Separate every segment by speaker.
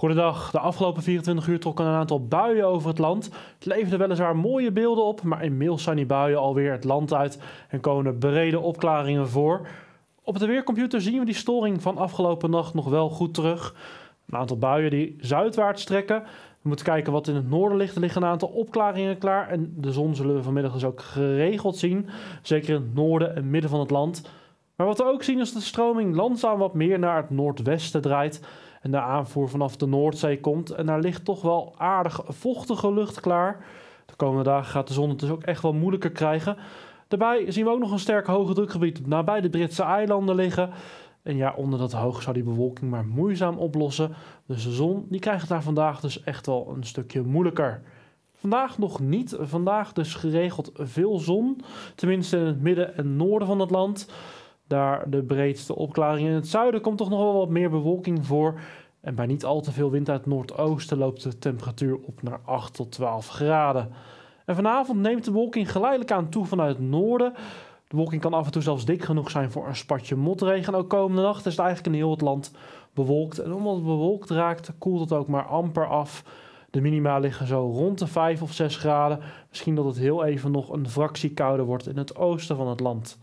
Speaker 1: Goedendag. De afgelopen 24 uur trokken een aantal buien over het land. Het leverde weliswaar mooie beelden op, maar inmiddels zijn die buien alweer het land uit en komen er brede opklaringen voor. Op de weercomputer zien we die storing van afgelopen nacht nog wel goed terug. Een aantal buien die zuidwaarts trekken. We moeten kijken wat in het noorden ligt. Er liggen een aantal opklaringen klaar en de zon zullen we vanmiddag dus ook geregeld zien. Zeker in het noorden en midden van het land. Maar wat we ook zien is dat de stroming langzaam wat meer naar het noordwesten draait en de aanvoer vanaf de Noordzee komt. En daar ligt toch wel aardig vochtige lucht klaar. De komende dagen gaat de zon het dus ook echt wel moeilijker krijgen. Daarbij zien we ook nog een sterk hoge drukgebied nabij de Britse eilanden liggen. En ja, onder dat hoog zou die bewolking maar moeizaam oplossen. Dus de zon die krijgt het daar vandaag dus echt wel een stukje moeilijker. Vandaag nog niet. Vandaag dus geregeld veel zon. Tenminste in het midden en noorden van het land daar de breedste opklaring. In het zuiden komt toch nog wel wat meer bewolking voor. En bij niet al te veel wind uit het noordoosten loopt de temperatuur op naar 8 tot 12 graden. En vanavond neemt de wolking geleidelijk aan toe vanuit het noorden. De wolking kan af en toe zelfs dik genoeg zijn voor een spatje motregen. Ook komende nacht is het eigenlijk in heel het land bewolkt. En omdat het bewolkt raakt, koelt het ook maar amper af. De minima liggen zo rond de 5 of 6 graden. Misschien dat het heel even nog een fractie kouder wordt in het oosten van het land.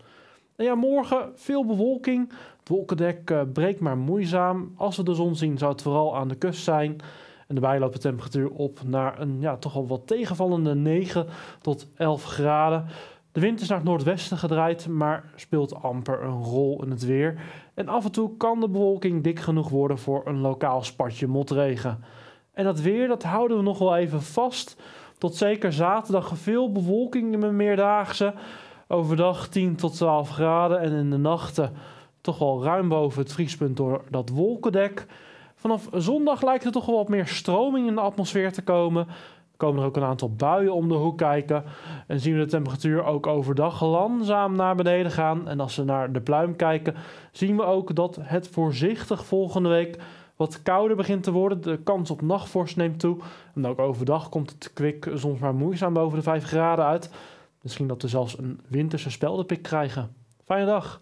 Speaker 1: Nou ja, morgen veel bewolking. Het wolkendek eh, breekt maar moeizaam. Als we de zon zien, zou het vooral aan de kust zijn. En daarbij loopt de temperatuur op naar een ja, toch al wat tegenvallende 9 tot 11 graden. De wind is naar het noordwesten gedraaid, maar speelt amper een rol in het weer. En af en toe kan de bewolking dik genoeg worden voor een lokaal spatje motregen. En dat weer, dat houden we nog wel even vast. Tot zeker zaterdag veel bewolking in de meerdaagse. Overdag 10 tot 12 graden en in de nachten toch wel ruim boven het vriespunt door dat wolkendek. Vanaf zondag lijkt er toch wel wat meer stroming in de atmosfeer te komen. Er komen er ook een aantal buien om de hoek kijken. En zien we de temperatuur ook overdag langzaam naar beneden gaan. En als we naar de pluim kijken, zien we ook dat het voorzichtig volgende week wat kouder begint te worden. De kans op nachtvorst neemt toe. En ook overdag komt het kwik soms maar moeizaam boven de 5 graden uit. Misschien dat we zelfs een winterse speldenpik krijgen. Fijne dag!